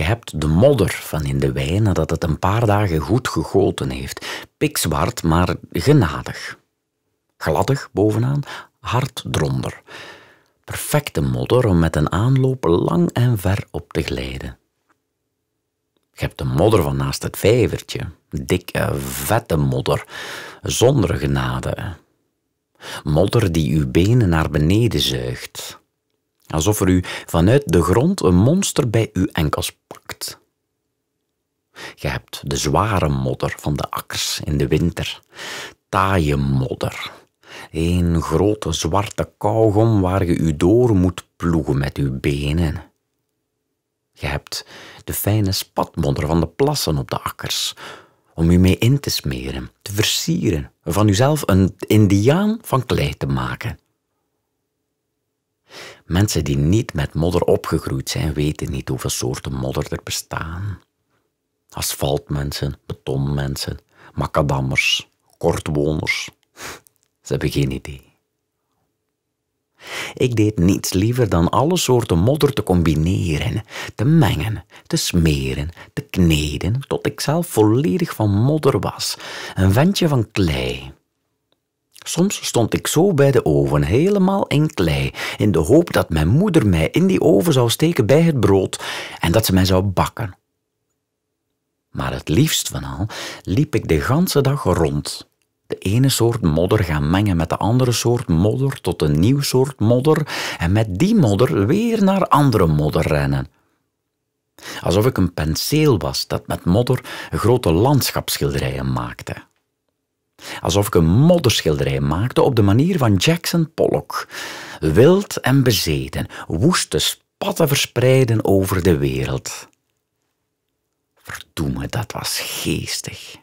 Je hebt de modder van in de wijn nadat het een paar dagen goed gegoten heeft. Pikzwart, maar genadig. Gladdig bovenaan, hard dronder. Perfecte modder om met een aanloop lang en ver op te glijden. Je hebt de modder van naast het vijvertje. Dikke, eh, vette modder. Zonder genade. Modder die uw benen naar beneden zuigt. Alsof er u vanuit de grond een monster bij uw enkels pakt. Je hebt de zware modder van de akkers in de winter, taaie modder, een grote zwarte kauwgom waar je u door moet ploegen met uw benen. Je hebt de fijne spatmodder van de plassen op de akkers, om u mee in te smeren, te versieren, van uzelf een indiaan van klei te maken. Mensen die niet met modder opgegroeid zijn, weten niet hoeveel soorten modder er bestaan. Asfaltmensen, betonmensen, makadammers, kortwoners. Ze hebben geen idee. Ik deed niets liever dan alle soorten modder te combineren, te mengen, te smeren, te kneden, tot ik zelf volledig van modder was, een ventje van klei. Soms stond ik zo bij de oven, helemaal in klei, in de hoop dat mijn moeder mij in die oven zou steken bij het brood en dat ze mij zou bakken. Maar het liefst van al liep ik de ganse dag rond, de ene soort modder gaan mengen met de andere soort modder tot een nieuw soort modder en met die modder weer naar andere modder rennen. Alsof ik een penseel was dat met modder grote landschapsschilderijen maakte. Alsof ik een modderschilderij maakte op de manier van Jackson Pollock. Wild en bezeten, woeste spatten verspreiden over de wereld. Verdoemen, dat was geestig.